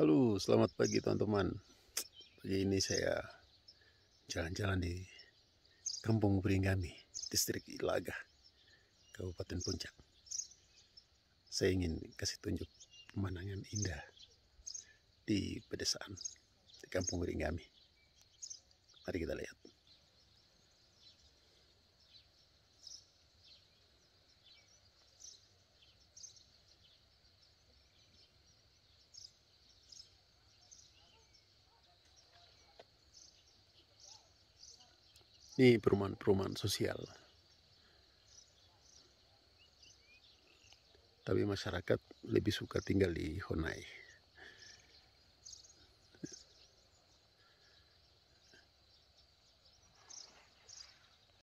Halo, selamat pagi teman-teman. Pagi ini saya jalan-jalan di Kampung Beringami, Distrik Ilaga, Kabupaten Puncak. Saya ingin kasih tunjuk pemandangan indah di pedesaan di Kampung Beringami. Mari kita lihat. di perumahan-perumahan sosial. Tapi masyarakat lebih suka tinggal di Honai.